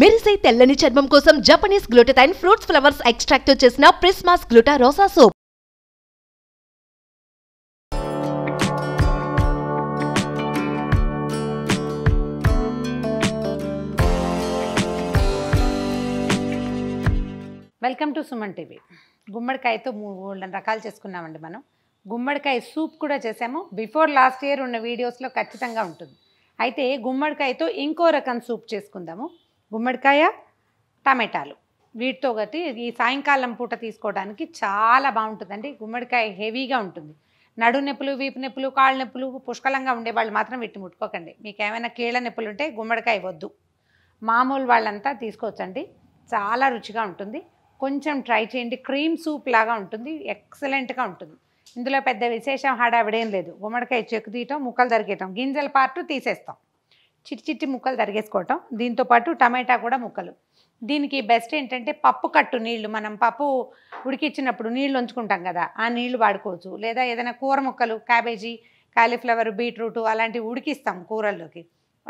మెరిసే తెల్లని చర్మం కోసం Japanese glutathione fruits flowers extract చేసిన ప్రిస్మాస్ gluta rosa soap welcome to Suman TV గుమ్మడికాయతో మూడు రకాలు చేసుకున్నామండి మనం గుమ్మడికాయ సూప్ కూడా చేసాము బిఫోర్ లాస్ట్ ఇయర్ ఉన్న వీడియోస్లో ఖచ్చితంగా ఉంటుంది అయితే గుమ్మడికాయతో ఇంకో రకం సూప్ చేసుకుందాము గుమ్మడికాయ టమాటాలు వీటితో ఒకటి ఈ సాయంకాలం పూట తీసుకోవడానికి చాలా బాగుంటుందండి గుమ్మడికాయ హెవీగా ఉంటుంది నడు నొప్పులు వీపు నొప్పులు కాళ్ళ నొప్పులు పుష్కలంగా ఉండేవాళ్ళు మాత్రం వీటిని ముట్టుకోకండి మీకు ఏమైనా కీళ్ళ నొప్పులు ఉంటే గుమ్మడికాయ వద్దు మామూలు వాళ్ళంతా తీసుకోవచ్చండి చాలా రుచిగా ఉంటుంది కొంచెం ట్రై చేయండి క్రీమ్ సూప్ లాగా ఉంటుంది ఎక్సలెంట్గా ఉంటుంది ఇందులో పెద్ద విశేషం హడావిడేం లేదు గుమ్మడికాయ చెక్కు తీయటం ముక్కలు దరికేయటం గింజల పార్ట్ తీసేస్తాం చిట్టి చిట్టి ముక్కలు తరిగేసుకోవటం దీంతోపాటు టమాటా కూడా ముక్కలు దీనికి బెస్ట్ ఏంటంటే పప్పు కట్టు నీళ్లు మనం పప్పు ఉడికిచ్చినప్పుడు నీళ్లు ఉంచుకుంటాం కదా ఆ నీళ్లు వాడుకోవచ్చు లేదా ఏదైనా కూర ముక్కలు క్యాబేజీ కాలీఫ్లవర్ బీట్రూట్ అలాంటివి ఉడికిస్తాం కూరల్లోకి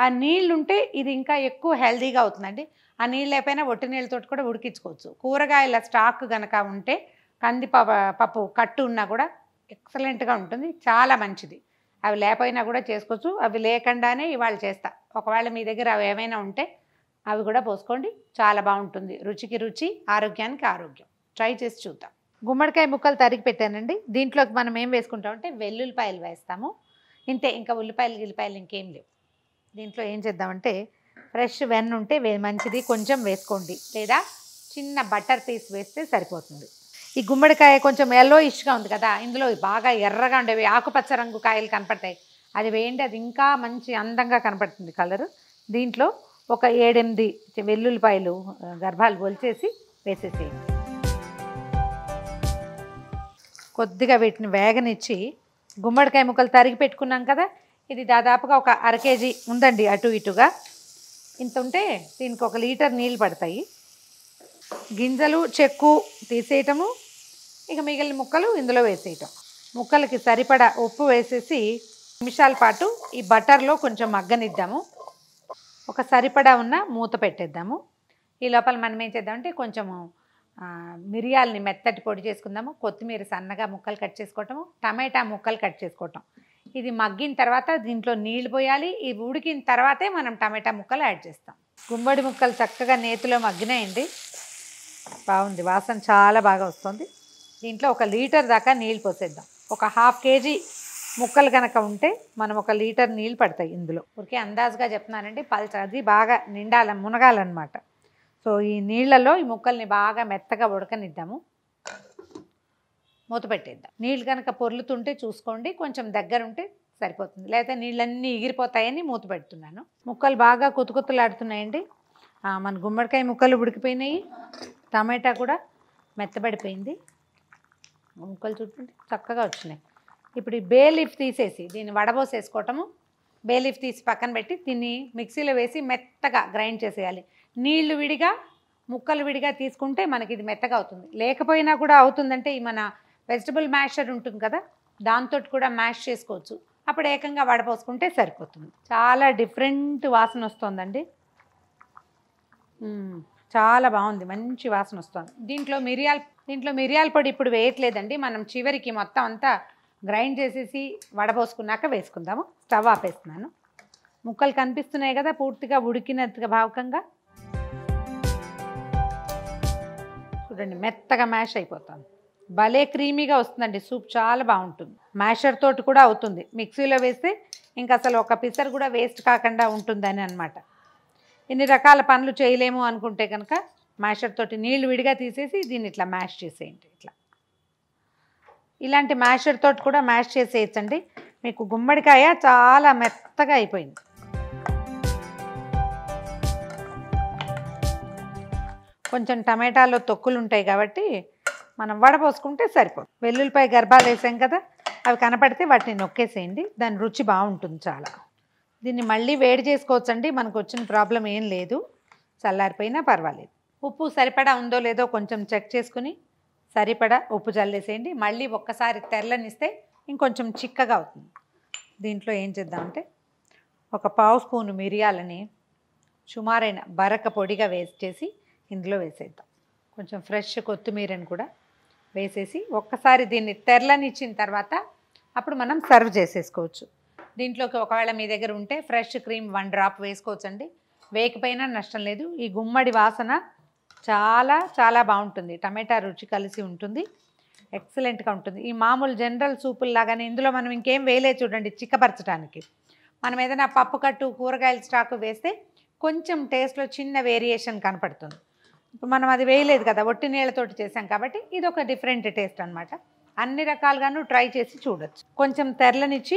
ఆ ఉంటే ఇది ఇంకా ఎక్కువ హెల్దీగా అవుతుందండి ఆ నీళ్ళు లేకపోయినా ఒట్టి నీళ్ళతో కూడా ఉడికించుకోవచ్చు కూరగాయల స్టాక్ కనుక ఉంటే కంది పప్పు కట్టు ఉన్నా కూడా ఎక్సలెంట్గా ఉంటుంది చాలా మంచిది అవి లేకపోయినా కూడా చేసుకోవచ్చు అవి లేకుండానే ఇవాళ చేస్తా ఒకవేళ మీ దగ్గర అవి ఏమైనా ఉంటే అవి కూడా పోసుకోండి చాలా బాగుంటుంది రుచికి రుచి ఆరోగ్యానికి ఆరోగ్యం ట్రై చేసి చూద్దాం గుమ్మడికాయ ముక్కలు తరిగి పెట్టానండి దీంట్లోకి మనం ఏం వేసుకుంటామంటే వెల్లుల్లిపాయలు వేస్తాము ఇంతే ఇంకా ఉల్లిపాయలు గిల్లిపాయలు ఇంకేం లేవు దీంట్లో ఏం చేద్దామంటే ఫ్రెష్ వెన్ ఉంటే మంచిది కొంచెం వేసుకోండి లేదా చిన్న బటర్ పీస్ వేస్తే సరిపోతుంది ఈ గుమ్మడికాయ కొంచెం ఎల్లో ఇష్గా ఉంది కదా ఇందులో బాగా ఎర్రగా ఉండేవి ఆకుపచ్చ రంగు కాయలు కనపడతాయి అది వేయండి అది ఇంకా మంచి అందంగా కనపడుతుంది కలరు దీంట్లో ఒక ఏడెనిమిది వెల్లుల్లిపాయలు గర్భాలు పోల్చేసి వేసేసేయండి కొద్దిగా వీటిని వేగనిచ్చి గుమ్మడికాయ ముక్కలు తరిగి పెట్టుకున్నాం కదా ఇది దాదాపుగా ఒక అర కేజీ ఉందండి అటు ఇటుగా ఇంత ఉంటే దీనికి ఒక లీటర్ నీళ్ళు పడతాయి గింజలు చెక్కు తీసేయటము ఇక మిగిలిన ముక్కలు ఇందులో వేసేయటం ముక్కలకి సరిపడా ఉప్పు వేసేసి నిమిషాల పాటు ఈ బటర్లో కొంచెం మగ్గనిద్దాము ఒక సరిపడా ఉన్న మూత పెట్టేద్దాము ఈ లోపల మనం ఏం చేద్దామంటే కొంచెము మిరియాలని మెత్తటి పొడి చేసుకుందాము కొత్తిమీర సన్నగా ముక్కలు కట్ చేసుకోవటము టమాటా ముక్కలు కట్ చేసుకోవటం ఇది మగ్గిన తర్వాత దీంట్లో నీళ్లు పోయాలి ఇవి ఉడికిన తర్వాతే మనం టమాటా ముక్కలు యాడ్ చేస్తాం గుమ్మడి ముక్కలు చక్కగా నేతిలో మగ్గినాయండి బాగుంది వాసన చాలా బాగా వస్తుంది దీంట్లో ఒక లీటర్ దాకా నీళ్ళు పోసేద్దాం ఒక హాఫ్ కేజీ ముక్కలు కనుక ఉంటే మనం ఒక లీటర్ నీళ్ళు పడతాయి ఇందులో ఊరికే అందాజుగా చెప్తున్నానండి పల్చ అది బాగా నిండాల మునగాలన్నమాట సో ఈ నీళ్ళలో ఈ ముక్కల్ని బాగా మెత్తగా ఉడకనిద్దాము మూత పెట్టేద్దాం నీళ్ళు కనుక పొర్లుతుంటే చూసుకోండి కొంచెం దగ్గరుంటే సరిపోతుంది లేకపోతే నీళ్ళన్నీ ఎగిరిపోతాయని మూత పెడుతున్నాను ముక్కలు బాగా కుతుకుతలాడుతున్నాయండి మన గుమ్మడికాయ ముక్కలు ఉడికిపోయినాయి టమాటా కూడా మెత్తబడిపోయింది ముక్కలు చూడండి చక్కగా వచ్చినాయి ఇప్పుడు ఈ బే లీఫ్ తీసేసి దీన్ని వడబోసేసుకోవటము బే లీఫ్ తీసి పక్కన పెట్టి దీన్ని మిక్సీలో వేసి మెత్తగా గ్రైండ్ చేసేయాలి నీళ్లు విడిగా ముక్కలు విడిగా తీసుకుంటే మనకి ఇది మెత్తగా అవుతుంది లేకపోయినా కూడా అవుతుందంటే ఈ మన వెజిటబుల్ మ్యాషర్ ఉంటుంది కదా దాంతో కూడా మ్యాష్ చేసుకోవచ్చు అప్పుడు ఏకంగా వడపోసుకుంటే సరిపోతుంది చాలా డిఫరెంట్ వాసన వస్తుందండి చాలా బాగుంది మంచి వాసన వస్తుంది దీంట్లో మిరియాల దీంట్లో మిరియాల పొడి ఇప్పుడు వేయట్లేదండి మనం చివరికి మొత్తం అంతా గ్రైండ్ చేసేసి వడపోసుకున్నాక వేసుకుందాము స్టవ్ ఆపేస్తున్నాను ముక్కలు కనిపిస్తున్నాయి కదా పూర్తిగా ఉడికినంత భావకంగా చూడండి మెత్తగా మ్యాష్ అయిపోతుంది భలే క్రీమీగా వస్తుందండి సూప్ చాలా బాగుంటుంది మ్యాషర్ తోటి కూడా అవుతుంది మిక్సీలో వేస్తే ఇంకా అసలు ఒక పిసర్ కూడా వేస్ట్ కాకుండా ఉంటుందని అనమాట ఇన్ని రకాల పనులు చేయలేము అనుకుంటే కనుక మ్యాషర్ తోటి నీళ్లు విడిగా తీసేసి దీన్ని ఇట్లా మ్యాష్ చేసేయండి ఇట్లా ఇలాంటి మ్యాషర్ తోటి కూడా మ్యాష్ చేసేయచ్చండి మీకు గుమ్మడికాయ చాలా మెత్తగా అయిపోయింది కొంచెం టమాటాలో తొక్కులు ఉంటాయి కాబట్టి మనం వడపోసుకుంటే సరిపోదు వెల్లుల్లిపాయ గర్భాలు వేసాం కదా అవి కనపడితే వాటిని నొక్కేసేయండి దాని రుచి బాగుంటుంది చాలా దీన్ని మళ్ళీ వేడి చేసుకోవచ్చండి మనకు వచ్చిన ప్రాబ్లం ఏం లేదు చల్లారిపోయినా పర్వాలేదు ఉప్పు సరిపడా ఉందో లేదో కొంచెం చెక్ చేసుకుని సరిపడా ఉప్పు చల్లేసేయండి మళ్ళీ ఒక్కసారి తెల్లనిస్తే ఇంకొంచెం చిక్కగా అవుతుంది దీంట్లో ఏం చేద్దామంటే ఒక పావు స్పూన్ మిరియాలని సుమారైన బరక పొడిగా వేస్ట్ చేసి ఇందులో వేసేద్దాం కొంచెం ఫ్రెష్ కొత్తిమీరని కూడా వేసేసి ఒక్కసారి దీన్ని తెరలనిచ్చిన తర్వాత అప్పుడు మనం సర్వ్ చేసేసుకోవచ్చు దీంట్లోకి ఒకవేళ మీ దగ్గర ఉంటే ఫ్రెష్ క్రీమ్ వన్ డ్రాప్ వేసుకోవచ్చండి వేకపోయినా నష్టం లేదు ఈ గుమ్మడి వాసన చాలా చాలా బాగుంటుంది టమాటా రుచి కలిసి ఉంటుంది ఎక్సలెంట్గా ఉంటుంది ఈ మామూలు జనరల్ సూపులు లాగానే ఇందులో మనం ఇంకేం వేయలే చూడండి చిక్కపరచడానికి మనం ఏదైనా పప్పు కట్టు కూరగాయల స్టాకు వేస్తే కొంచెం టేస్ట్లో చిన్న వేరియేషన్ కనపడుతుంది ఇప్పుడు మనం అది వేయలేదు కదా ఒట్టి నీళ్ళతోటి చేసాం కాబట్టి ఇది ఒక డిఫరెంట్ టేస్ట్ అనమాట అన్ని రకాలుగాను ట్రై చేసి చూడొచ్చు కొంచెం తెరలనిచ్చి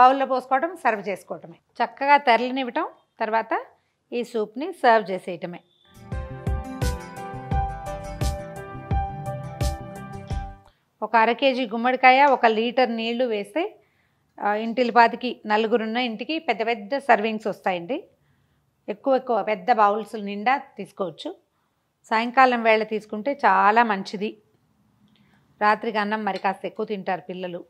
బౌల్లో పోసుకోవటం సర్వ్ చేసుకోవటమే చక్కగా తెరలనివ్వటం తర్వాత ఈ సూప్ని సర్వ్ చేసేయటమే ఒక అర కేజీ గుమ్మడికాయ ఒక లీటర్ నీళ్లు వేస్తే ఇంటిల్పాతికి నలుగురున్న ఇంటికి పెద్ద పెద్ద సర్వింగ్స్ వస్తాయండి ఎక్కువ ఎక్కువ పెద్ద బౌల్స్ నిండా తీసుకోవచ్చు సాయంకాలం వేళ తీసుకుంటే చాలా మంచిది రాత్రికి అన్నం మరి కాస్త ఎక్కువ తింటారు పిల్లలు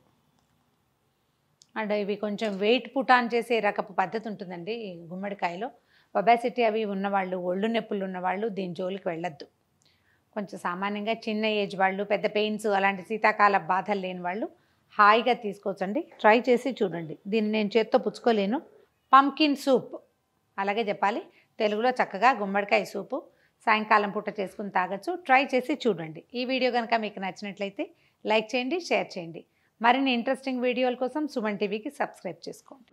అండ్ ఇవి కొంచెం వెయిట్ పుటాన్ చేసే రకపు పద్ధతి ఉంటుందండి గుమ్మడికాయలో ఒబాసిటీ అవి ఉన్నవాళ్ళు ఒళ్ళు నొప్పులు ఉన్నవాళ్ళు దీని జోలికి వెళ్ళొద్దు కొంచెం సామాన్యంగా చిన్న ఏజ్ వాళ్ళు పెద్ద పెయిన్స్ అలాంటి శీతాకాల బాధలు లేని వాళ్ళు హాయిగా తీసుకోవచ్చండి ట్రై చేసి చూడండి దీన్ని నేను చేత్తో పుచ్చుకోలేను పంకిన్ సూప్ అలాగే చెప్పాలి తెలుగులో చక్కగా గుమ్మడికాయ సూపు సాయంకాలం పూట చేసుకుని తాగొచ్చు ట్రై చేసి చూడండి ఈ వీడియో కనుక మీకు నచ్చినట్లయితే లైక్ చేయండి షేర్ చేయండి మరిన్ని ఇంట్రెస్టింగ్ వీడియోల కోసం సుమన్ టీవీకి సబ్స్క్రైబ్ చేసుకోండి